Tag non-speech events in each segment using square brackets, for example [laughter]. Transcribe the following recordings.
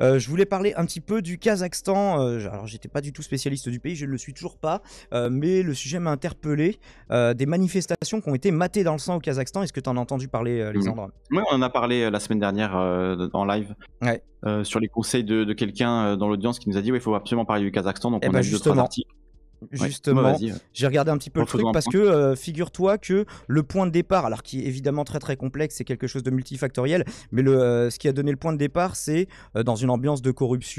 Euh, je voulais parler un petit peu du Kazakhstan. Euh, alors, j'étais pas du tout spécialiste du pays, je ne le suis toujours pas, euh, mais le sujet m'a interpellé. des manifestations qui ont été matées dans le sang au Kazakhstan. Est-ce que tu en as entendu parler, Lisandre mmh. Oui, on en a parlé la semaine dernière en live. sur les conseils de, quelqu'un dans l'audience qui nous a dit oui, il faut absolument parler du Kazakhstan. Donc, eh on bah a justement. articles Justement, j'ai regardé un petit peu le truc parce que euh, figure-toi que le point de départ, alors qui est évidemment très très complexe, c'est quelque chose de multifactoriel, mais le, euh, ce qui a donné le point de départ, c'est euh, dans une ambiance de corruption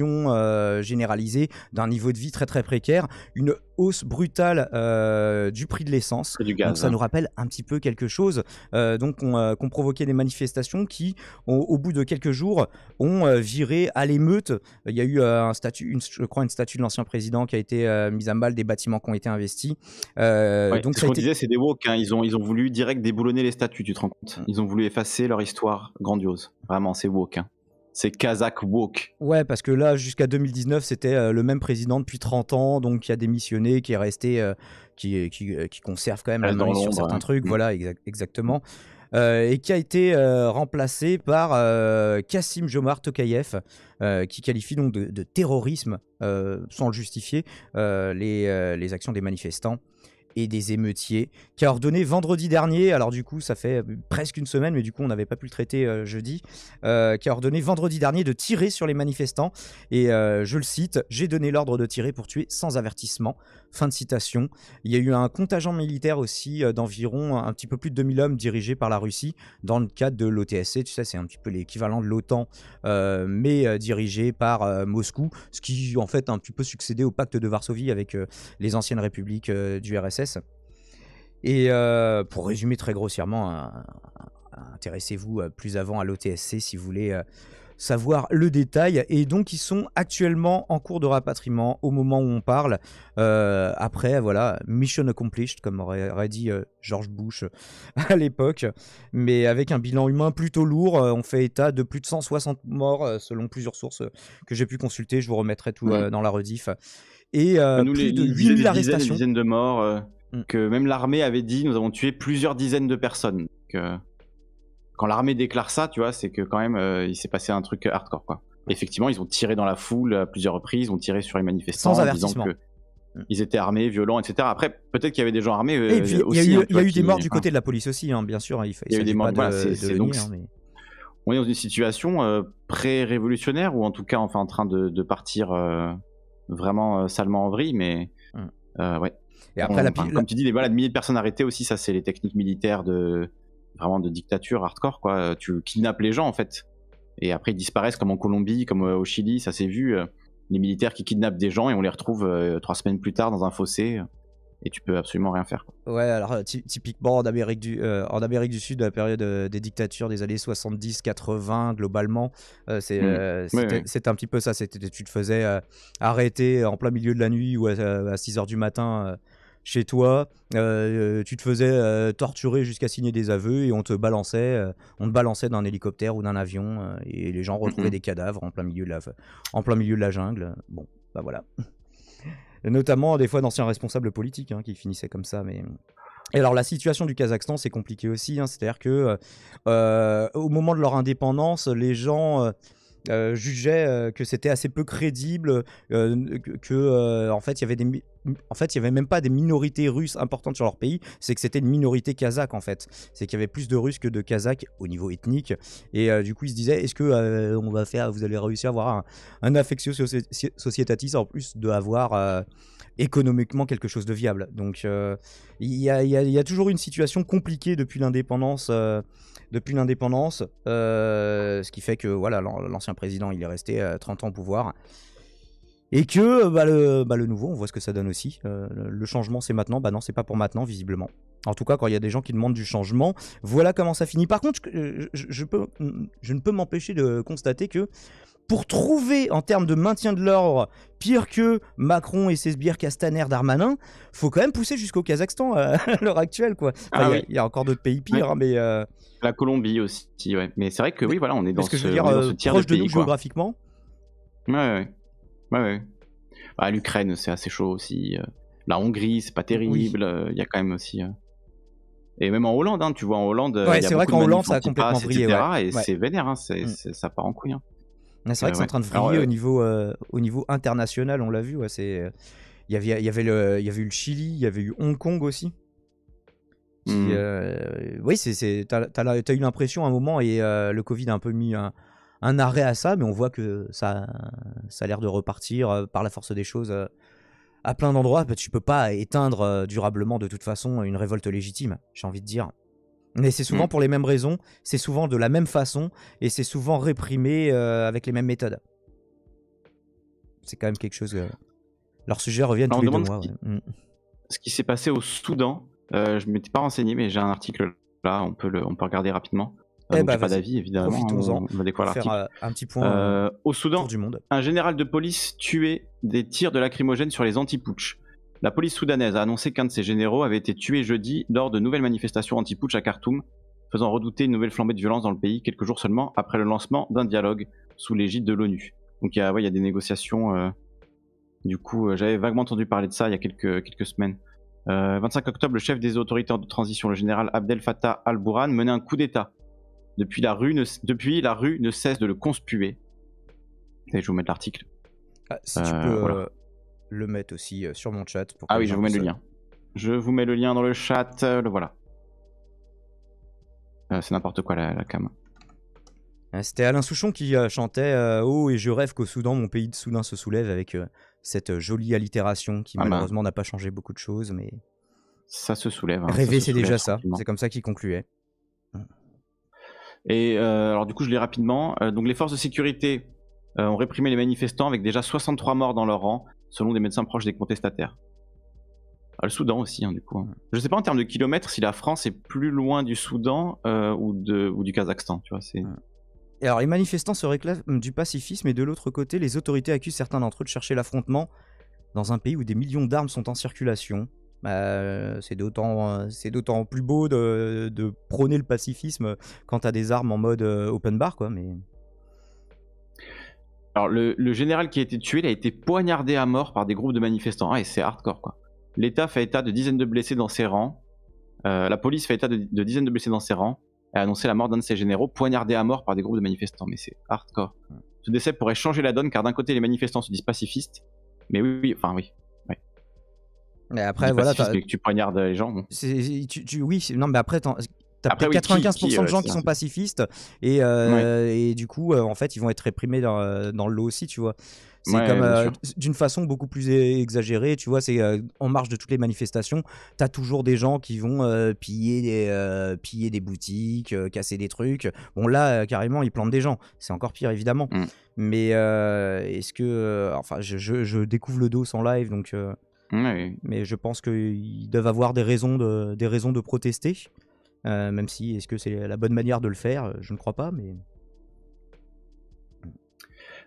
généralisée, d'un niveau de vie très très précaire, une hausse brutale euh, du prix de l'essence. Donc ça hein. nous rappelle un petit peu quelque chose. Euh, donc on, euh, qu'on provoquait des manifestations qui, au bout de quelques jours, ont viré à l'émeute. Il y a eu un statue, je crois une statue de l'ancien président qui a été mise à mal, des bâtiments qui ont été investis. donc ce qu'on disait, c'est des woke. Hein. Ils ont ils ont voulu direct déboulonner les statues. Tu te rends compte mm. Ils ont voulu effacer leur histoire grandiose. Vraiment, c'est woke. Hein c'est Kazakh Woke. Ouais, parce que là, jusqu'à 2019, c'était euh, le même président depuis 30 ans, donc qui a démissionné, qui est resté, euh, qui, euh, conserve quand même la main sur certains trucs, mm. voilà, exactement. et qui a été remplacé par Kassim Jomar Tokayev, qui qualifie donc de, terrorisme, sans le justifier, les actions des manifestants et des émeutiers, qui a ordonné vendredi dernier, alors du coup ça fait euh, presque une semaine, mais du coup on n'avait pas pu le traiter euh, jeudi, euh, qui a ordonné vendredi dernier de tirer sur les manifestants. Et je le cite, j'ai donné l'ordre de tirer pour tuer sans avertissement. Fin de citation. Il y a eu un contingent militaire aussi euh, d'environ un petit peu plus de 2000 hommes dirigés par la Russie dans le cadre de l'OTSC. Tu sais, c'est un petit peu l'équivalent de l'OTAN, euh, mais euh, dirigé par Moscou, ce qui en fait a un petit peu succédé au pacte de Varsovie avec les anciennes républiques du RSS. Et pour résumer très grossièrement, intéressez-vous plus avant à l'OTSC si vous voulez savoir le détail. Et donc, ils sont actuellement en cours de rapatriement au moment où on parle. Euh, après, voilà, mission accomplished, comme aurait, dit euh, George Bush euh, [laughs] à l'époque. Mais avec un bilan humain plutôt lourd, on fait état de plus de 160 morts, selon plusieurs sources que j'ai pu consulter. Je vous remettrai tout dans la rediff. Et euh, bah, nous, plus les, de 8000 Dizaines, de morts. Mm. Que même l'armée avait dit, nous avons tué plusieurs dizaines de personnes quand l'armée déclare ça, tu vois, c'est que quand même, euh, il s'est passé un truc hardcore, quoi. Effectivement, ils ont tiré dans la foule à plusieurs reprises, ont tiré sur les manifestants Sans en disant que ils étaient armés, violents, etc. Après, peut-être qu'il y avait des gens armés. Euh, il y a eu, hein, des morts du côté de la police aussi, hein, bien sûr. Hein, il, y a eu des morts. De, donc, On est dans une situation euh, pré-révolutionnaire, ou en tout cas, enfin, en train de, partir vraiment salement en vrille, mais hum. ouais. Et après, la... comme tu dis, les voilà des milliers de personnes arrêtées aussi, ça, c'est les techniques militaires de vraiment de dictature hardcore, quoi. Tu kidnappes les gens, en fait. Et après, ils disparaissent, comme en Colombie, comme euh, au Chili, ça s'est vu. Euh, les militaires qui kidnappent des gens et on les retrouve euh, trois semaines plus tard dans un fossé et tu peux absolument rien faire. Ouais, alors typiquement en Amérique, du, en Amérique du Sud, la période des dictatures des années 70-80, globalement, c'est hmm. un petit peu ça. Tu te faisais arrêter en plein milieu de la nuit ou à, à 6 h du matin chez toi, euh, euh, tu te faisais euh, torturer jusqu'à signer des aveux et on te balançait, on balançait d'un hélicoptère ou d'un avion et les gens retrouvaient mhm. des cadavres en plein milieu de la, en plein milieu de la jungle. Bon, bah voilà. Notamment des fois d'anciens responsables politiques hein, qui finissaient comme ça, mais. Et alors la situation du Kazakhstan c'est compliqué aussi, hein, c'est-à-dire que au moment de leur indépendance, les gens jugeaient que c'était assez peu crédible, que, que en fait il y avait des en fait, il n'y avait même pas des minorités russes importantes sur leur pays, c'est que c'était une minorité kazakh en fait. C'est qu'il y avait plus de russes que de kazakhs au niveau ethnique. Et euh, du coup, ils se disaient, est-ce que euh, on va faire, vous allez réussir à avoir un, un affectio sociétatis en plus de avoir euh, économiquement quelque chose de viable. Donc, il y, a, toujours une situation compliquée depuis l'indépendance. depuis l'indépendance, ce qui fait que voilà, l'ancien président, il est resté 30 ans au pouvoir. Et que euh, bah, bah, le, nouveau, on voit ce que ça donne aussi. Euh, le changement, c'est maintenant. Bah non, c'est pas pour maintenant, visiblement. En tout cas, quand il y a des gens qui demandent du changement, voilà comment ça finit. Par contre, je, euh, peux, je ne peux m'empêcher de constater que pour trouver en termes de maintien de l'ordre pire que Macron et ses sbires Castaner Darmanin, faut quand même pousser jusqu'au Kazakhstan [laughs] à l'heure actuelle quoi. Ah il y, a encore d'autres pays pires, hein, mais la Colombie aussi, ouais. Mais c'est vrai que oui, voilà, on est dans ce, que je veux dire, proche de, nous géographiquement. Ouais, ouais, Ouais, ouais. Bah, L'Ukraine, c'est assez chaud aussi. Euh. La Hongrie, c'est pas terrible. Euh, il y a quand même aussi. Euh. Et même en Hollande, hein, tu vois, en Hollande. Ouais, c'est vrai qu'en Hollande, ça a complètement brillé. Et c'est vénère, hein, mm. ça part en couille. Hein. C'est vrai que c'est en train de briller au, niveau, international, on l'a vu. c'est. Il y, avait, y avait y avait eu le Chili, il y avait eu Hong Kong aussi. Mm. oui, t'as as, eu l'impression à un moment, et le Covid a un peu mis un, un arrêt à ça, mais on voit que ça, ça a l'air de repartir euh, par la force des choses euh, à plein d'endroits. Bah, tu peux pas éteindre euh, durablement de toute façon une révolte légitime, j'ai envie de dire. Mais c'est souvent mm. pour les mêmes raisons, c'est souvent de la même façon, et c'est souvent réprimé avec les mêmes méthodes. C'est quand même quelque chose. que... Leur sujet revient tous les deux mois. Mm. Ce qui, s'est passé au Soudan, je ne m'étais pas renseigné, mais j'ai un article là, on peut, le, on peut regarder rapidement. Ah, eh bah, pas d'avis, évidemment. On, va euh, un petit point euh, au Soudan. Un général de police tué des tirs de lacrymogènes sur les anti-putsch. La police soudanaise a annoncé qu'un de ses généraux avait été tué jeudi lors de nouvelles manifestations anti-putsch à Khartoum, faisant redouter une nouvelle flambée de violence dans le pays quelques jours seulement après le lancement d'un dialogue sous l'égide de l'ONU. Donc il y a des négociations. Euh, du coup, j'avais vaguement entendu parler de ça il y a quelques, semaines. 25 octobre, le chef des autorités de transition, le général Abdel Fattah al-Burhan, menait un coup d'État depuis la, rue ne, depuis, la rue ne cesse de le conspuer. Et je vous mettre l'article. Ah, si tu euh, peux euh, le mettre aussi euh, sur mon chat. ah oui, je vous mets le lien. Je vous mets le lien dans le chat. le voilà. c'est n'importe quoi la, cam. Ah, c'était Alain Souchon qui chantait Oh, et je rêve qu'au Soudan, mon pays de Soudan se soulève avec cette jolie allitération qui, ah, malheureusement, n'a pas changé beaucoup de choses. mais... Ça se soulève. Hein, Rêver, c'est déjà ça. C'est comme ça qu'il concluait. Et euh, alors du coup, je lis rapidement. Euh, donc les forces de sécurité euh, ont réprimé les manifestants avec déjà 63 morts dans leur rang, selon des médecins proches des contestataires. Ah, le Soudan aussi, hein, du coup. Hein. Je ne sais pas en termes de kilomètres si la France est plus loin du Soudan ou, du Kazakhstan, tu vois. Et alors, les manifestants se réclament du pacifisme et de l'autre côté, les autorités accusent certains d'entre eux de chercher l'affrontement dans un pays où des millions d'armes sont en circulation. Bah, euh, euh, c'est d'autant plus beau de, prôner le pacifisme quand t'as des armes en mode euh, open bar quoi mais alors le, général qui a été tué il a été poignardé à mort par des groupes de manifestants ah, et c'est hardcore quoi l'État fait état de dizaines de blessés dans ses rangs la police fait état de, dizaines de blessés dans ses rangs et a annoncé la mort d'un de ses généraux poignardé à mort par des groupes de manifestants mais c'est hardcore ce décès pourrait changer la donne car d'un côté les manifestants se disent pacifistes mais oui enfin oui mais après, voilà. que tu poignardes les gens. Tu, oui, non, mais après, T'as près 95% de gens qui sont pacifistes et, euh, et du coup, euh, en fait, ils vont être réprimés dans, euh, dans le lot aussi, tu vois. C'est comme d'une façon beaucoup plus exagérée, tu vois. C'est en marge de toutes les manifestations, t'as toujours des gens qui vont piller, des, piller des boutiques, casser des trucs. Bon, là, carrément, ils plantent des gens. C'est encore pire, évidemment. Mmh. Mais est-ce que. enfin, je, je, je, découvre le dos en live, donc. Mais je pense qu'ils doivent avoir des raisons de, des raisons de protester. Euh, même si, est-ce que c'est la bonne manière de le faire Je ne crois pas, mais.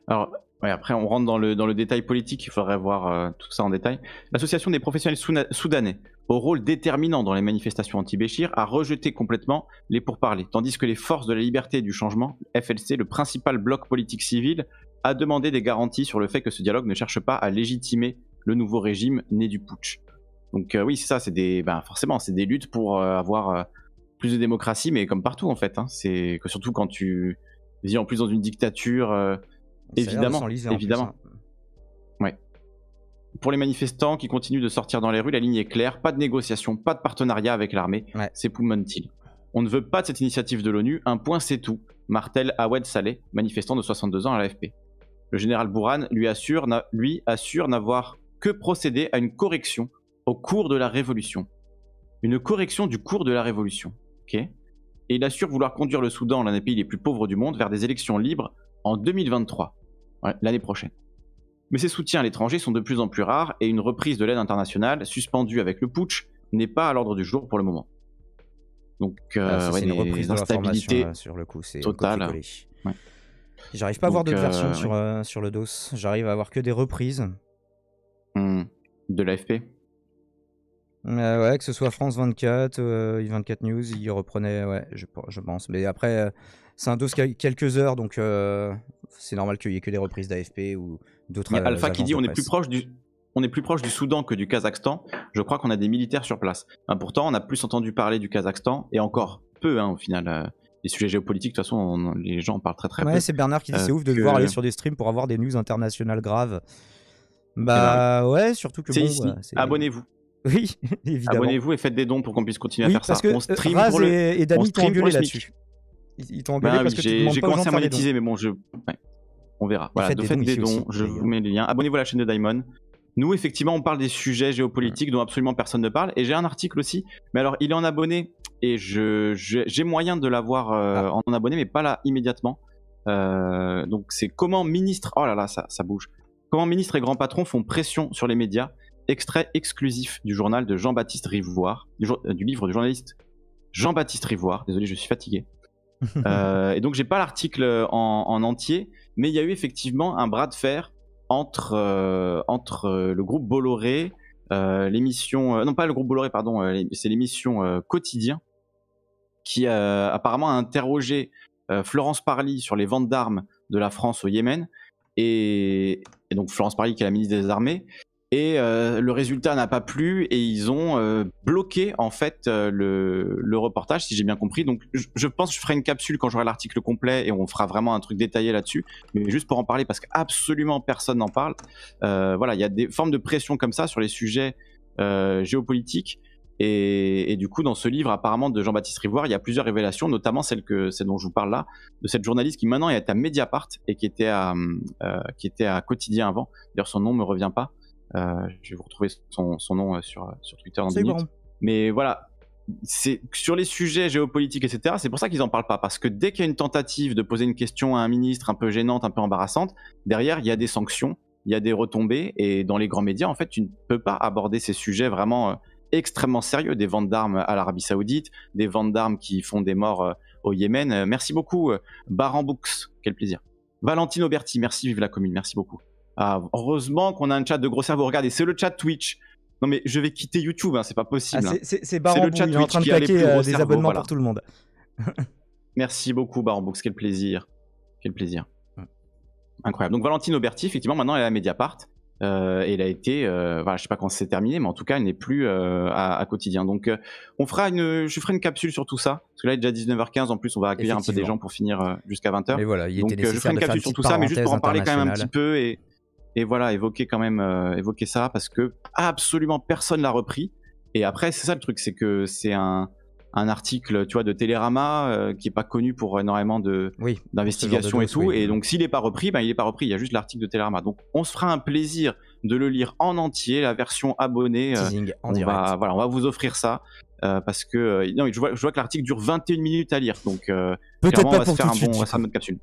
Alors, après, on rentre dans le, dans le détail politique, il faudrait voir euh, tout ça en détail. L'association des professionnels soudanais, au rôle déterminant dans les manifestations anti-Béchir, a rejeté complètement les pourparlers, tandis que les forces de la liberté et du changement, FLC, le principal bloc politique civil, a demandé des garanties sur le fait que ce dialogue ne cherche pas à légitimer le nouveau régime né du putsch. Donc euh, oui, c'est ça, c'est des, ben, forcément, c'est des luttes pour euh, avoir euh, plus de démocratie, mais comme partout en fait. Hein. c'est que surtout quand tu vis en plus dans une dictature, évidemment, évidemment. Hein. Ouais. Pour les manifestants qui continuent de sortir dans les rues, la ligne est claire pas de négociation, pas de partenariat avec l'armée. C'est poumon On ne veut pas de cette initiative de l'ONU. Un point, c'est tout. Martel Awed Saleh, manifestant de 62 ans à l'AFP. Le général Bourhan lui assure, lui assure n'avoir que procéder à une correction au cours de la Révolution. Une correction du cours de la Révolution. ok Et il assure vouloir conduire le Soudan, l'un des pays les plus pauvres du monde, vers des élections libres en 2023, l'année prochaine. Mais ses soutiens à l'étranger sont de plus en plus rares et une reprise de l'aide internationale, suspendue avec le putsch, n'est pas à l'ordre du jour pour le moment. Donc, euh, ah, c'est une reprise d'instabilité sur le coup, c'est total. J'arrive pas à voir d'autres versions euh, sur, euh, sur le DOS. J'arrive à avoir que des reprises. De l'AFP euh, ouais, que ce soit France 24, euh, I24 News, ils reprenaient, ouais, je, pense. Mais après, euh, c'est un dos quelques heures, donc c'est normal qu'il n'y ait que des reprises d'AFP ou d'autres. Alpha qui dit on est, plus proche du, on est plus proche du Soudan que du Kazakhstan. Je crois qu'on a des militaires sur place. pourtant, on a plus entendu parler du Kazakhstan, et encore peu, hein, au final. les sujets géopolitiques, de toute façon, les gens en parlent très très peu. Ouais, c'est Bernard qui dit c'est ouf de devoir aller sur des streams pour avoir des news internationales graves. Bah ouais, surtout que. C'est ici. Bah, Abonnez-vous. [laughs] Oui, évidemment. Abonnez-vous et faites des dons pour qu'on puisse continuer à faire ça. on euh, stream pour le... et, Dami t'ont là-dessus. Ils t'ont bah engueulé parce que J'ai commencé à monétiser, mais bon, je. On verra. Voilà, de faites des dons, je vous mets les liens. Abonnez-vous à la chaîne de Diamond. Nous, effectivement, on parle des sujets géopolitiques dont absolument personne ne parle. Et j'ai un article aussi. Mais alors, il est en abonné. Et j'ai je, j'ai moyen de l'avoir euh, ah. en abonné, mais pas là immédiatement. Euh, donc, c'est comment ministre. Oh là là, ça, ça bouge. Comment ministre et Grands Patrons font pression sur les médias Extrait exclusif du journal de Jean-Baptiste Rivoire, du, euh, livre du journaliste Jean-Baptiste Rivoire. Désolé, je suis fatigué. [laughs] Euh, et donc, j'ai pas l'article en, entier, mais il y a eu effectivement un bras de fer entre, euh, entre le groupe Bolloré, l'émission. non, pas le groupe Bolloré, pardon, c'est l'émission Quotidien, qui apparemment a interrogé Florence Parly sur les ventes d'armes de la France au Yémen et, donc Florence Paris qui est la ministre des Armées. Et euh, le résultat n'a pas plu et ils ont euh, bloqué en fait euh, le, reportage, si j'ai bien compris. Donc je, je, pense que je ferai une capsule quand j'aurai l'article complet et on fera vraiment un truc détaillé là-dessus. Mais juste pour en parler parce qu'absolument personne n'en parle. voilà, il y a des formes de pression comme ça sur les sujets géopolitiques et, du coup, dans ce livre, apparemment, de Jean-Baptiste Rivoire, il y a plusieurs révélations, notamment celle, que, celle dont je vous parle là, de cette journaliste qui maintenant est à Mediapart et qui était à, euh, qui était à Quotidien avant. D'ailleurs, son nom ne me revient pas. Euh, je vais vous retrouver son, son nom euh, sur, sur Twitter dans deux Mais voilà, c'est sur les sujets géopolitiques, etc. C'est pour ça qu'ils n'en parlent pas, parce que dès qu'il y a une tentative de poser une question à un ministre un peu gênante, un peu embarrassante, derrière il y a des sanctions, il y a des retombées, et dans les grands médias, en fait, tu ne peux pas aborder ces sujets vraiment extrêmement sérieux, des ventes d'armes à l'Arabie Saoudite, des ventes d'armes qui font des morts euh, au Yémen. Euh, merci beaucoup, euh, Baran Books, quel plaisir. Valentine Auberti, merci, vive la commune, merci beaucoup. Ah, heureusement qu'on a un chat de gros cerveau. Regardez, c'est le chat Twitch. Non mais je vais quitter YouTube, hein, c'est pas possible. Ah, hein. c'est le chat est en train de plaquer des abonnements par tout le monde. [laughs] [laughs] merci beaucoup, Baran Books, quel plaisir. Quel plaisir. Incroyable. Donc Valentine Auberti, effectivement, maintenant elle est à Mediapart. Euh, et elle a été, euh, voilà, je sais pas quand c'est terminé, mais en tout cas, elle n'est plus euh, à, quotidien. Donc, euh, on fera une, je ferai une capsule sur tout ça, parce que là, il est déjà 19h15. En plus, on va accueillir un peu des gens pour finir jusqu'à 20h. voilà, il Donc, je ferai une capsule sur tout ça, mais juste pour en parler quand même un petit peu et, et voilà, évoquer quand même, évoquer ça, parce que absolument personne l'a repris. Et après, c'est ça le truc, c'est que c'est un, un article tu vois de Télérama euh, qui est pas connu pour énormément de d'investigation et tout et donc s'il est pas repris ben il est pas repris il y a juste l'article de Télérama donc on se fera un plaisir de le lire en entier la version abonnée euh, on direct. voilà on va vous offrir ça euh, parce que non, je vois, que l'article dure 21 minutes à lire donc peut on va se faire un bon, capsule